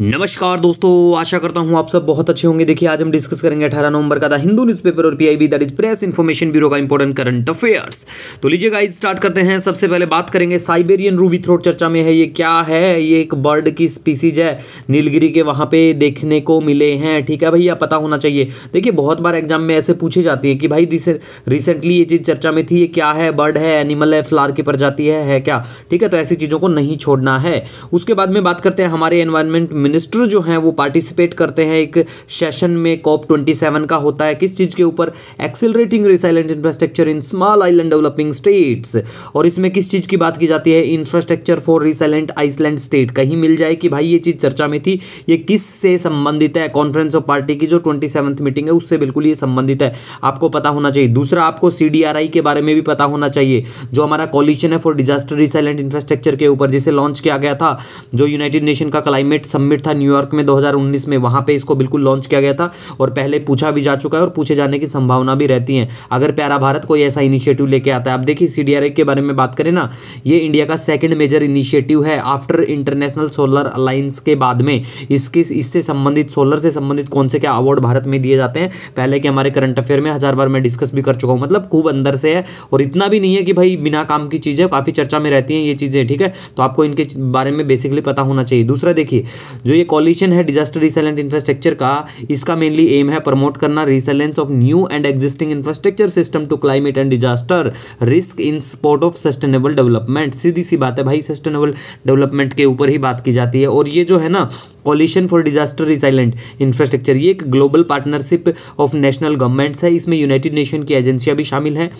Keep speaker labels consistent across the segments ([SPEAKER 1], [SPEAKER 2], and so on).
[SPEAKER 1] नमस्कार दोस्तों आशा करता हूं आप सब बहुत अच्छे होंगे देखिए आज हम डिस्कस करेंगे 18 नवंबर का द हिंदू न्यूज़पेपर और PIB that is press information bureau का इंपॉर्टेंट करंट अफेयर्स तो लीजिए गाइस स्टार्ट करते हैं सबसे पहले बात करेंगे साइबेरियन रूबी थ्रोट चर्चा में है ये क्या है ये एक बर्ड की स्पीसीज है नीलगिरी के वहाँ पे देखने को मिले हैं ठीक है भैया पता होना चाहिए देखिए बहुत बार एग्जाम में ऐसे पूछे जाती है कि भाई रिसेंटली ये चीज़ चर्चा में थी ये क्या है बर्ड है एनिमल है फ्लार की प्रजाति है क्या ठीक है तो ऐसी चीज़ों को नहीं छोड़ना है उसके बाद में बात करते हैं हमारे एनवायरमेंट मिनिस्टर जो हैं वो पार्टिसिपेट करते हैं एक सेशन में कॉप ट्वेंटी सेवन का होता है किस चीज़ के ऊपर accelerating resilient infrastructure in small island developing states और इसमें किस चीज़ की बात की जाती है infrastructure for resilient Iceland state कहीं मिल जाए कि भाई ये चीज़ चर्चा में थी ये किस से संबंधित है कॉन्फ्रेंस ऑफ पार्टी की जो ट्वेंटी मीटिंग है उससे बिल्कुल ये संबंधित है आपको पता होना चाहिए दूसरा आपको सी के बारे में भी पता होना चाहिए जो हमारा कॉलिशन है फॉर डिजास्टर रिसाइलेंट इंफ्रास्ट्रक्चर के ऊपर जिसे लॉन्च किया गया था जो यूनाइटेड नेशन का क्लाइमेट समिट समिट था न्यूयॉर्क में 2019 में वहां पे इसको बिल्कुल लॉन्च किया गया था और पहले पूछा भी जा चुका है और पूछे जाने की संभावना भी रहती है अगर प्यारा भारत कोई ऐसा इनिशिएटिव लेके आता है अब देखिए सी के बारे में बात करें ना ये इंडिया का सेकेंड मेजर इनिशिएटिव है आफ्टर इंटरनेशनल सोलर अलायंस के बाद में इसकी इससे संबंधित सोलर से संबंधित कौन से क्या अवार्ड भारत में दिए जाते हैं पहले के हमारे करंट अफेयर में हज़ार बार मैं डिस्कस भी कर चुका हूँ मतलब खूब अंदर से है और इतना भी नहीं है कि भाई बिना काम की चीज़ है काफ़ी चर्चा में रहती हैं ये चीज़ें ठीक है तो आपको इनके बारे में बेसिकली पता होना चाहिए दूसरा देखिए जो ये कॉलिशन है डिजास्टर रिसेलेंट इंफ्रास्ट्रक्चर का इसका मेनली एम है प्रमोट करना resilience of new and existing infrastructure system to climate and disaster risk in support of sustainable development सीधी सी बात है भाई सस्टेनेबल डेवलपमेंट के ऊपर ही बात की जाती है और ये जो है ना coalition for disaster resilient infrastructure ये एक global partnership of national governments है इसमें यूनाइटेड नेशन की एजेंसियाँ भी शामिल हैं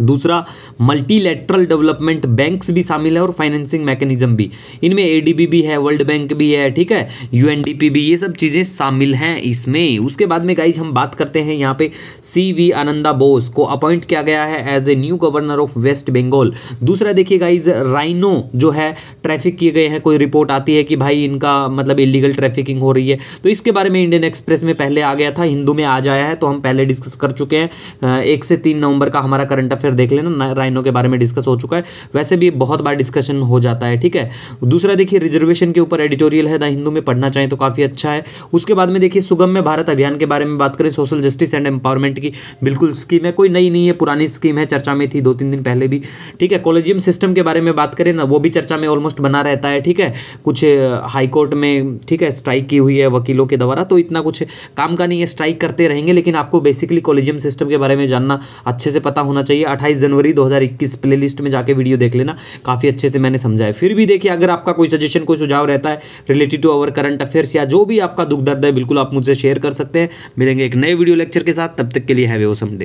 [SPEAKER 1] दूसरा मल्टीलेटरल डेवलपमेंट बैंक्स भी शामिल है और फाइनेंसिंग मैकेनिज्म भी इनमें एडीबी भी है वर्ल्ड बैंक भी है ठीक है यूएनडीपी भी ये सब चीज़ें शामिल हैं इसमें उसके बाद में गाइज हम बात करते हैं यहाँ पे सी वी आनंदा बोस को अपॉइंट किया गया है as a new governor of West Bengal दूसरा देखिए गाइज राइनो जो है ट्रैफिक किए गए हैं कोई रिपोर्ट आती है कि भाई इनका मतलब इलीगल ट्रैफिकिंग हो रही है तो इसके बारे में इंडियन एक्सप्रेस में पहले आ गया था हिंदू में आ जाया है तो हम पहले डिस्कस कर चुके हैं एक से तीन नवंबर का हमारा करंट फिर देख लेना राइनो के बारे में डिस्कस हो चुका है वैसे भी बहुत बार डिस्कशन हो जाता है ठीक है दूसरा देखिए रिजर्वेशन के ऊपर एडिटोरियल है द हिंदू में पढ़ना चाहें तो काफ़ी अच्छा है उसके बाद में देखिए सुगम में भारत अभियान के बारे में बात करें सोशल जस्टिस एंड एम्पावरमेंट की बिल्कुल स्कीम है कोई नई नहीं है पुरानी स्कीम है चर्चा में थी दो तीन दिन पहले भी ठीक है कॉलेजियम सिस्टम के बारे में बात करें ना वो भी चर्चा में ऑलमोस्ट बना रहता है ठीक है कुछ हाईकोर्ट में ठीक है स्ट्राइक की हुई है वकीलों के द्वारा तो इतना कुछ काम का नहीं है स्ट्राइक करते रहेंगे लेकिन आपको बेसिकली कॉलेजियम सिस्टम के बारे में जानना अच्छे से पता होना चाहिए अट्ठाईस जनवरी 2021 प्लेलिस्ट में जाके वीडियो देख लेना काफ़ी अच्छे से मैंने समझाया फिर भी देखिए अगर आपका कोई सजेशन कोई सुझाव रहता है related to our current affairs या जो भी आपका दुख दर्द है बिल्कुल आप मुझसे शेयर कर सकते हैं मिलेंगे एक नए वीडियो लेक्चर के साथ तब तक के लिए हैवे ओ सम